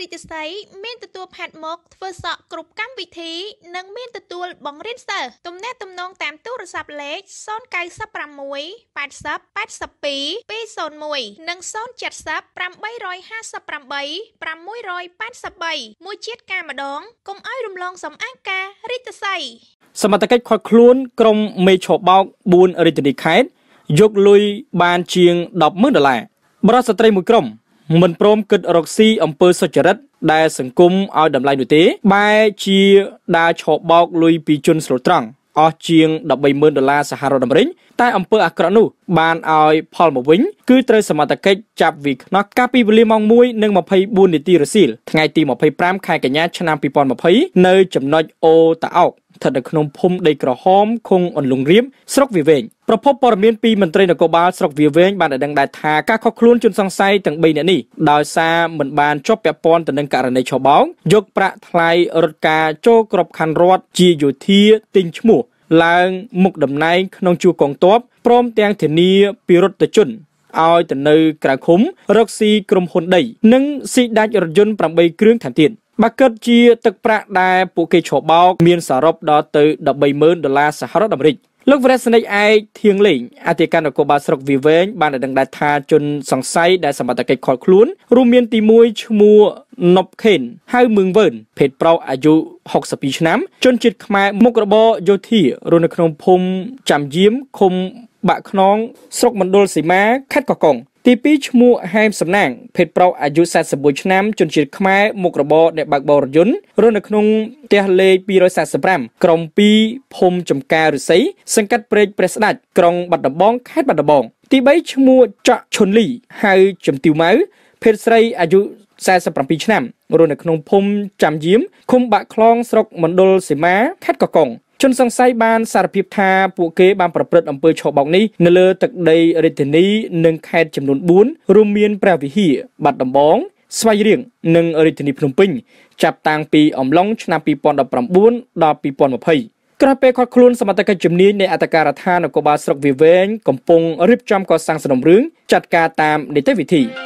រីទស្សីមានទទួល ផាត់មក ធ្វើសក់គ្រប់កម្មវិធី និងមានទទួលបង្រៀនសិស្សទំនាក់ទំនងតាមទូរស័ព្ទលេខ096 80 82 201និង070 858 683មួយជាតិការម្ដងកុំឲ្យរំលង សំអាងការរីទស្សីសមត្ថកិច្ចខាត់ខ្លួនក្រុមមេឈរបោក4រាជធានីខេត្តយកលុយបាន ជាង100,000ដុល្លារបរិសស្ត្រីមួយក្រុមមិនព្រមគិត រកស៊ីអំពើសុចរិត ដែល សង្គមឲ្យតម្លៃនោះទេបែជាដាឆោបោកលុយពីជនស្រុតត្រង់អស់ជាង140,000ដុល្លារសហរដ្ឋអាមេរិកតែអំពើអាក្រក់នោះបានឲ្យផលមកវិញគឺត្រូវសមត្ថកិច្ចចាប់វាខ្នោះកាលពីវេលាម៉ោង1:24នាទីរសៀលថ្ងៃទី25ខែកញ្ញាឆ្នាំ2020នៅចំណុចអូតាអោកស្ថិតនៅក្នុងភូមិដីក្រហមឃុំអន្លង់រៀមស្រុកវាវែងប្រពន្ធព័ត៌មានពីមន្ត្រីនគរបាលស្រុកវាវែងបានដឹងដែរថាការខកខ្លួនជនសង្ស័យទាំង3នាក់នេះដោយសារមិនបានជាប់ពាក់ព័ន្ធទៅនឹងករណីឆបោងយកប្រាក់ថ្លៃរត់ការចូលក្របខ័ណ្ឌរដ្ឋជាយោធាទិញឈ្មោះ ឡើងមុខតំណែងក្នុងជួរកងទ័ពព្រមទាំងធានាពីរដ្ឋជនឲ្យទៅនៅក្រៅឃុំ រកស៊ីក្រុមហ៊ុនដី និងស៊ីដាច់រថយន្ត8គ្រឿងថែមទៀតបើគិតជាទឹកប្រាក់ដែលពួកគេឆបោកមានសរុបដល់ទៅ130,000ដុល្លារសហរដ្ឋអាមេរិកលោកវរៈសនិចឯកធៀងលេងអធិការនគរបាលស្រុកវិវែងបានដឹងដែរថាជនសង្ស័យដែលសមត្ថកិច្ចខលខ្លួនរួមមានទី1ឈ្មោះណប់ខេនហៅមឹងវើនភេទប្រុសអាយុ62ឆ្នាំជនជាតិខ្មែរមុខរបរយោធារស់នៅក្នុងភូមិចាំយាមឃុំបាក់ខ្នងស្រុកមណ្ឌលសីមាខេត្តកោះកុងទី2ឈ្មោះហែមសំណាងភេទប្រុសអាយុ41ឆ្នាំ ជនជាតិខ្មែរមុខរបរអ្នកបើកបរយន្តរស់នៅក្នុងផ្ទះលេខ245ក្រុម2ភូមិចំការឫស្សីសង្កាត់ព្រែកព្រះស្ដាច់ក្រុងបាត់ដំបងខេត្តបាត់ដំបងទី3ឈ្មោះចាក់ឈុនលីហៅជំទាវម៉ៅភេទស្រីអាយុ47ឆ្នាំរស់នៅក្នុងភូមិចាំយាមឃុំបាក់ខ្លងស្រុកមណ្ឌលសីមាខេត្តកកុងជនសង្ស័យបានសារភាពថាពួកគេបានប្រព្រឹត្តអំពើឆបោកនេះនៅលើទឹកដីរាជធានីនិងខេត្តចំនួន4រួមមានព្រះវិហារបាត់ដំបង ស្វាយរៀងនិងរាជធានីភ្នំពេញចាប់តាំងពីអំឡុងឆ្នាំ2019ដល់2020ក្រោយពេលខាត់ខ្លួនសមត្ថកិច្ចជំនាញនៃអត្តការដ្ឋាននគរបាលស្រុកវាវែងកំពុងរៀបចំកសាងសំណុំរឿងចាត់ការតាមនីតិវិធី។